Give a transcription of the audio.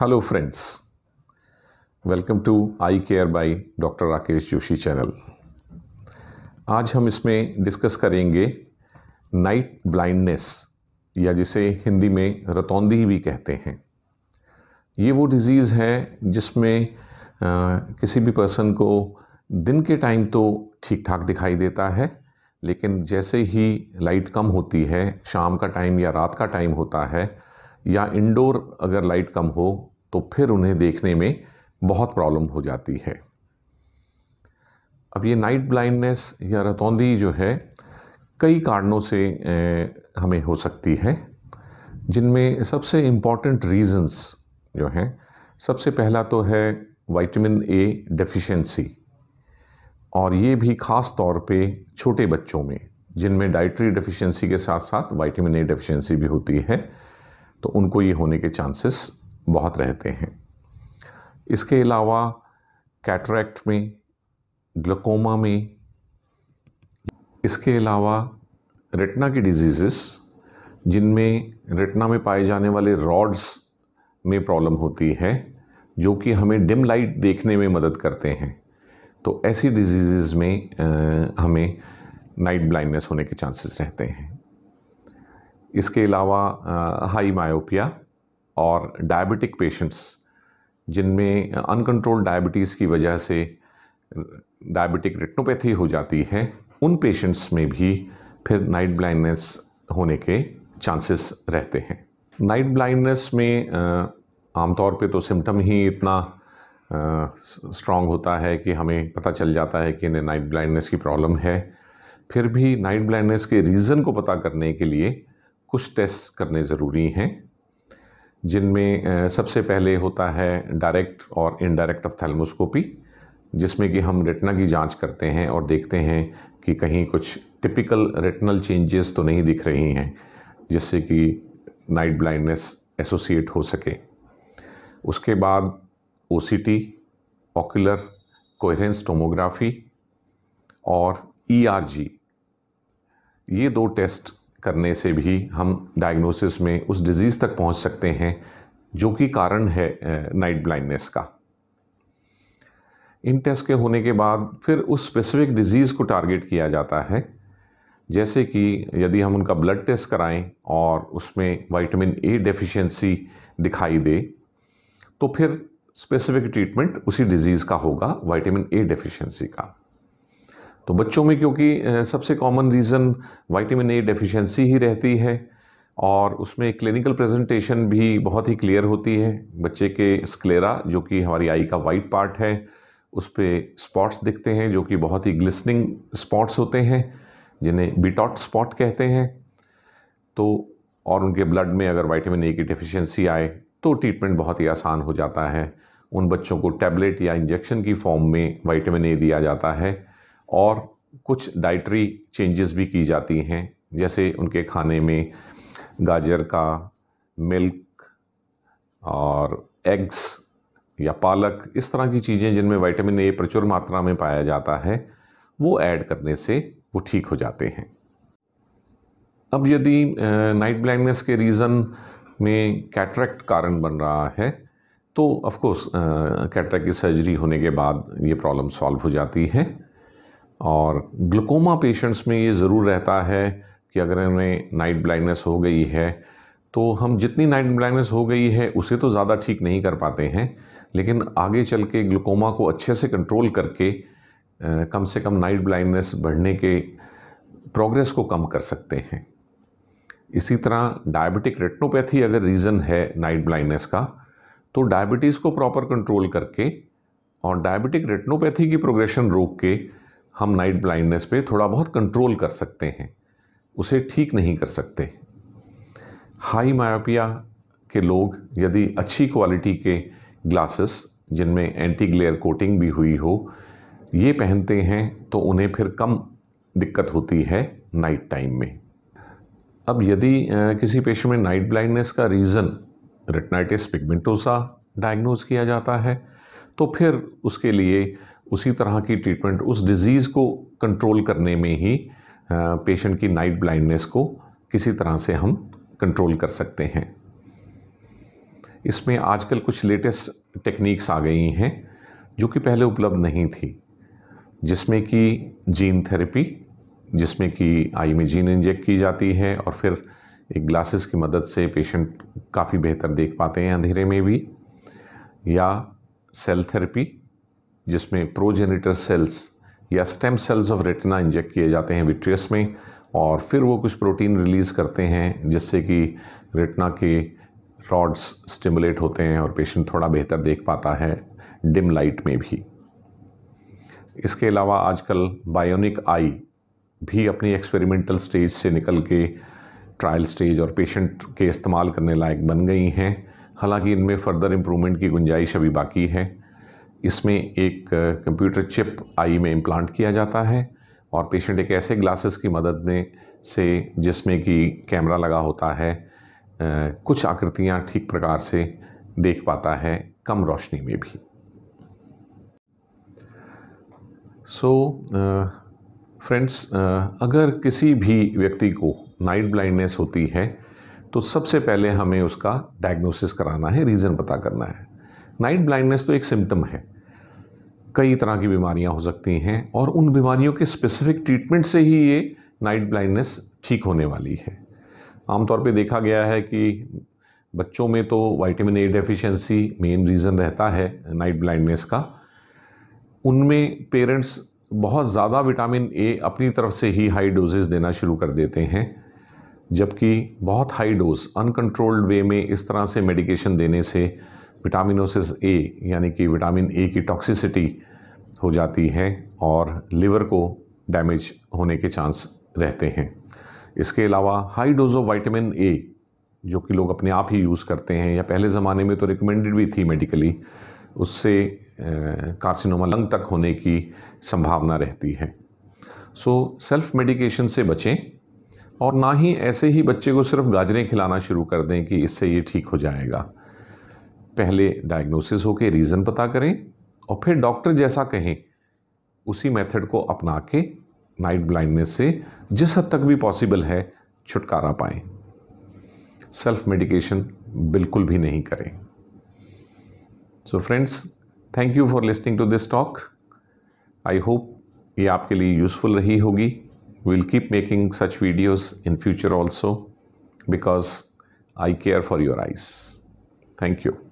hello friends welcome to eye care by doctor Rakesh Joshi channel आज हम इसमें डिस्कस करेंगे नाइट ब्लाइंडनेस या जिसे हिंदी में रतौंदी भी कहते हैं ये वो डिज़ीज़ है जिसमें किसी भी पर्सन को दिन के टाइम तो ठीक ठाक दिखाई देता है लेकिन जैसे ही लाइट कम होती है शाम का टाइम या रात का टाइम होता है या इंडोर अगर लाइट कम हो तो फिर उन्हें देखने में बहुत प्रॉब्लम हो जाती है अब ये नाइट ब्लाइंडनेस या रतौंदी जो है कई कारणों से हमें हो सकती है जिनमें सबसे इम्पॉर्टेंट रीजंस जो हैं सबसे पहला तो है विटामिन ए डेफिशिएंसी और ये भी ख़ास तौर पे छोटे बच्चों में जिनमें डाइट्री डेफिशिएंसी के साथ साथ विटामिन ए डेफिशिएंसी भी होती है तो उनको ये होने के चांसेस बहुत रहते हैं इसके अलावा कैटरैक्ट में ग्लकोमा में इसके अलावा रेटना की डिजीज़ेस जिनमें रेटना में पाए जाने वाले रॉड्स में प्रॉब्लम होती है जो कि हमें डिम लाइट देखने में मदद करते हैं तो ऐसी डिजीज़ में हमें नाइट ब्लाइंडनेस होने के चांसेस रहते हैं इसके अलावा हाई मायोपिया और डायबिटिक पेशेंट्स जिनमें अनकंट्रोल्ड डायबिटीज़ की वजह से डायबिटिक रेटनोपैथी हो जाती है उन पेशेंट्स में भी फिर नाइट ब्लाइंडनेस होने के चांसेस रहते हैं नाइट ब्लाइंडनेस में आमतौर पे तो सिम्टम ही इतना स्ट्रॉन्ग होता है कि हमें पता चल जाता है कि इन्हें नाइट ब्लाइंडनेस की प्रॉब्लम है फिर भी नाइट ब्लाइंडनेस के रीज़न को पता करने के लिए कुछ टेस्ट करने ज़रूरी हैं जिनमें सबसे पहले होता है डायरेक्ट और इनडायरेक्ट ऑफ थैलमोस्कोपी जिसमें कि हम रेटना की जांच करते हैं और देखते हैं कि कहीं कुछ टिपिकल रेटनल चेंजेस तो नहीं दिख रही हैं जिससे कि नाइट ब्लाइंडनेस एसोसिएट हो सके उसके बाद O C T ocular coherence tomography और ई आर जी ये दो टेस्ट करने से भी हम डायग्नोसिस में उस डिज़ीज़ तक पहुंच सकते हैं जो कि कारण है नाइट ब्लाइंडनेस का इन टेस्ट के होने के बाद फिर उस स्पेसिफिक डिज़ीज़ को टारगेट किया जाता है जैसे कि यदि हम उनका ब्लड टेस्ट कराएं और उसमें विटामिन ए डेफिशिएंसी दिखाई दे तो फिर स्पेसिफिक ट्रीटमेंट उसी डिज़ीज़ का होगा विटामिन ए डेफिशिएंसी का तो बच्चों में क्योंकि सबसे common reason vitamin A deficiency ही रहती है और उसमें क्लिनिकल प्रेजेंटेशन भी बहुत ही क्लियर होती है बच्चे के स्क्लेरा जो कि हमारी आई का वाइट पार्ट है उस पर स्पॉट्स दिखते हैं जो कि बहुत ही ग्लिसनिंग स्पॉट्स होते हैं जिन्हें बिटॉट स्पॉट कहते हैं तो और उनके ब्लड में अगर वाइटामिन ए की डेफिशिएंसी आए तो ट्रीटमेंट बहुत ही आसान हो जाता है उन बच्चों को टैबलेट या इंजेक्शन की फॉर्म में वाइटामिन ए दिया जाता है और कुछ डाइटरी चेंजेस भी की जाती हैं जैसे उनके खाने में गाजर का मिल्क और एग्स या पालक इस तरह की चीज़ें जिनमें विटामिन ए प्रचुर मात्रा में पाया जाता है वो ऐड करने से वो ठीक हो जाते हैं अब यदि नाइट ब्लाइंडनेस के रीज़न में कैटरेक्ट कारण बन रहा है तो ऑफ कोर्स कैटरेक्ट की सर्जरी होने के बाद ये प्रॉब्लम सॉल्व हो जाती है और ग्लूकोमा पेशेंट्स में ये ज़रूर रहता है कि अगर इन्हें नाइट ब्लाइंडनेस हो गई है तो हम जितनी नाइट ब्लाइंडनेस हो गई है उसे तो ज़्यादा ठीक नहीं कर पाते हैं लेकिन आगे चल के ग्लूकोमा को अच्छे से कंट्रोल करके कम से कम नाइट ब्लाइंडनेस बढ़ने के प्रोग्रेस को कम कर सकते हैं इसी तरह डायबिटिक रेटनोपैथी अगर रीज़न है नाइट ब्लाइंडनेस का तो डायबिटीज़ को प्रॉपर कंट्रोल करके और डायबिटिक रेटनोपैथी की प्रोग्रेशन रोक के हम नाइट ब्लाइंडनेस पे थोड़ा बहुत कंट्रोल कर सकते हैं उसे ठीक नहीं कर सकते हाई मायोपिया के लोग यदि अच्छी क्वालिटी के ग्लासेस जिनमें एंटी ग्लेयर कोटिंग भी हुई हो ये पहनते हैं तो उन्हें फिर कम दिक्कत होती है नाइट टाइम में अब यदि किसी पेशेंट में नाइट ब्लाइंडनेस का रीज़न रेटनाइटिस पिगमेंटोसा डायग्नोज किया जाता है तो फिर उसके लिए उसी तरह की ट्रीटमेंट उस डिज़ीज़ को कंट्रोल करने में ही पेशेंट की नाइट ब्लाइंडनेस को किसी तरह से हम कंट्रोल कर सकते हैं इसमें आजकल कुछ लेटेस्ट टेक्निक्स आ गई हैं जो कि पहले उपलब्ध नहीं थी जिसमें कि जीन थेरेपी जिसमें कि आई में जीन इंजेक्ट की जाती है और फिर एक ग्लासेस की मदद से पेशेंट काफ़ी बेहतर देख पाते हैं अंधेरे में भी या सेल थेरेपी जिसमें प्रोजेनिटर सेल्स या stem cells of retina inject किए जाते हैं विट्रियस में और फिर वो कुछ प्रोटीन रिलीज़ करते हैं जिससे कि रेटिना के रॉड्स स्टिमुलेट होते हैं और पेशेंट थोड़ा बेहतर देख पाता है डिम लाइट में भी इसके अलावा आजकल बायोनिक आई भी अपनी एक्सपेरिमेंटल स्टेज से निकल के ट्रायल स्टेज और पेशेंट के इस्तेमाल करने लायक बन गई हैं हालांकि इनमें फ़र्दर इम्प्रूवमेंट की गुंजाइश अभी बाकी है इसमें एक कंप्यूटर चिप आई में इम्प्लांट किया जाता है और पेशेंट एक ऐसे ग्लासेस की मदद में से जिसमें कि कैमरा लगा होता है कुछ आकृतियाँ ठीक प्रकार से देख पाता है कम रोशनी में भी सो so, फ्रेंड्स अगर किसी भी व्यक्ति को नाइट ब्लाइंडनेस होती है तो सबसे पहले हमें उसका डायग्नोसिस कराना है रीज़न पता करना है नाइट ब्लाइंडनेस तो एक सिम्टम है कई तरह की बीमारियां हो सकती हैं और उन बीमारियों के स्पेसिफिक ट्रीटमेंट से ही ये नाइट ब्लाइंडनेस ठीक होने वाली है आमतौर पे देखा गया है कि बच्चों में तो vitamin A deficiency main reason रहता है नाइट ब्लाइंडनेस का उनमें पेरेंट्स बहुत ज़्यादा विटामिन ए अपनी तरफ से ही हाई डोजेज़ देना शुरू कर देते हैं जबकि बहुत हाई डोज अनकंट्रोल्ड वे में इस तरह से मेडिकेशन देने से विटामिनोसिस ए यानी कि विटामिन ए की टॉक्सिसिटी हो जाती है और लिवर को डैमेज होने के चांस रहते हैं इसके अलावा high dose of vitamin A जो कि लोग अपने आप ही यूज़ करते हैं या पहले ज़माने में तो रिकमेंडेड भी थी मेडिकली उससे कार्सिनोमा लंग तक होने की संभावना रहती है सो सेल्फ मेडिकेशन से बचें और ना ही ऐसे ही बच्चे को सिर्फ गाजरें खिलाना शुरू कर दें कि इससे ये ठीक हो जाएगा पहले डायग्नोसिस होके रीज़न पता करें और फिर डॉक्टर जैसा कहें उसी मेथड को अपना के नाइट ब्लाइंडनेस से जिस हद तक भी पॉसिबल है छुटकारा पाएं सेल्फ मेडिकेशन बिल्कुल भी नहीं करें so friends thank you for listening to this talk I hope ये आपके लिए यूज़फुल रही होगी we'll keep making such videos in future also because I care for your eyes thank you